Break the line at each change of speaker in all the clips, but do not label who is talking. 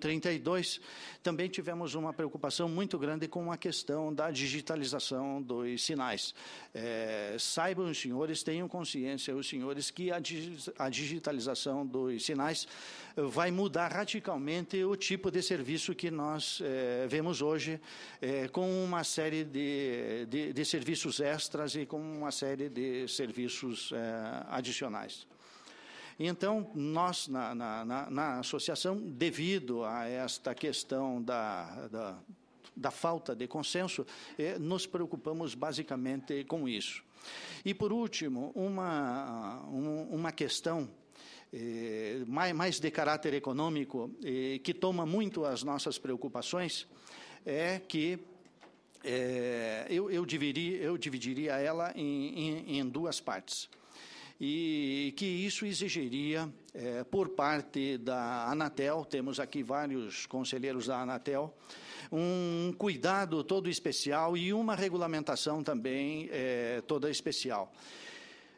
32, também tivemos uma preocupação muito grande com a questão da digitalização dos sinais. É, saibam os senhores, tenham consciência os senhores que a, a digitalização dos sinais eh, vai mudar radicalmente o tipo de serviço que nós é, vemos hoje, é, com uma série de, de, de, serviços extras e com uma série de serviços adicionais então, nós, na, na, na, na associação, devido a esta questão da, da da falta de consenso, eh, nos preocupamos basicamente com isso. E, por último, uma, um, uma questão eh, mais, mais de caráter econômico, eh, que toma muito as nossas preocupações, é que eh, eu, eu, dividiria, eu dividiria ela em, em, em duas partes e que isso exigiria, é, por parte da Anatel, temos aqui vários conselheiros da Anatel, um cuidado todo especial e uma regulamentação também é, toda especial.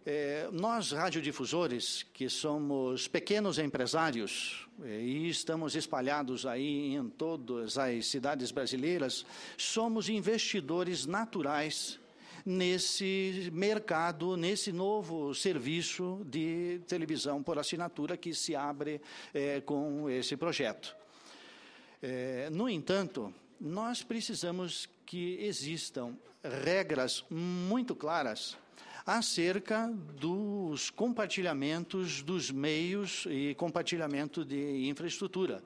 É, nós, radiodifusores, que somos pequenos empresários é, e estamos espalhados aí em todas as cidades brasileiras, somos investidores naturais nesse mercado, nesse novo serviço de televisão por assinatura que se abre é, com esse projeto. É, no entanto, nós precisamos que existam regras muito claras acerca dos compartilhamentos dos meios e compartilhamento de infraestrutura,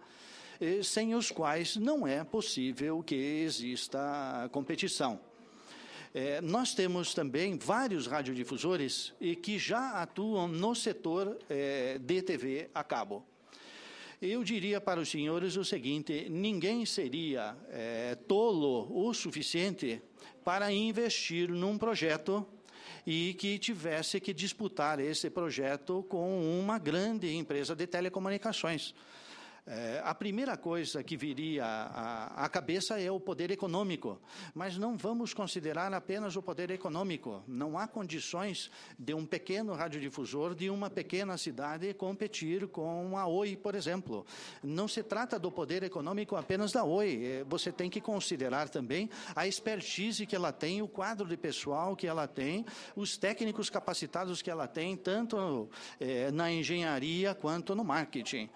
eh, sem os quais não é possível que exista competição. É, nós temos também vários radiodifusores e que já atuam no setor é, de TV a cabo. Eu diria para os senhores o seguinte: ninguém seria é, tolo o suficiente para investir num projeto e que tivesse que disputar esse projeto com uma grande empresa de telecomunicações. É, a primeira coisa que viria à, à cabeça é o poder econômico, mas não vamos considerar apenas o poder econômico. Não há condições de um pequeno radiodifusor de uma pequena cidade competir com a Oi, por exemplo. Não se trata do poder econômico apenas da Oi. É, você tem que considerar também a expertise que ela tem, o quadro de pessoal que ela tem, os técnicos capacitados que ela tem, tanto é, na engenharia quanto no marketing.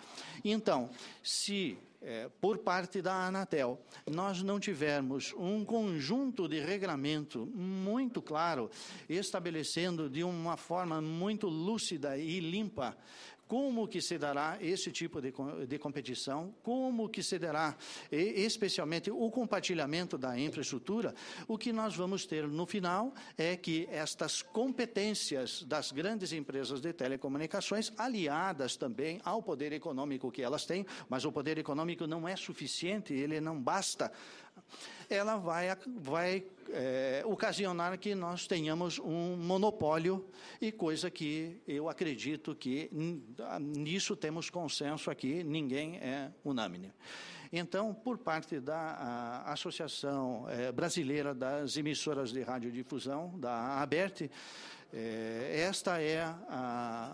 Então, se, é, por parte da Anatel, nós não tivermos um conjunto de regramento muito claro, estabelecendo de uma forma muito lúcida e limpa como que se dará esse tipo de, de competição, como que se dará e, especialmente o compartilhamento da infraestrutura, o que nós vamos ter no final é que estas competências das grandes empresas de telecomunicações, aliadas também ao poder econômico que elas têm, mas o poder econômico não é suficiente, ele não basta ela vai, vai é, ocasionar que nós tenhamos um monopólio e coisa que eu acredito que ah, nisso temos consenso aqui, ninguém é unânime. Então, por parte da Associação é, Brasileira das Emissoras de Radiodifusão, da ABERT, é, eh, esta é a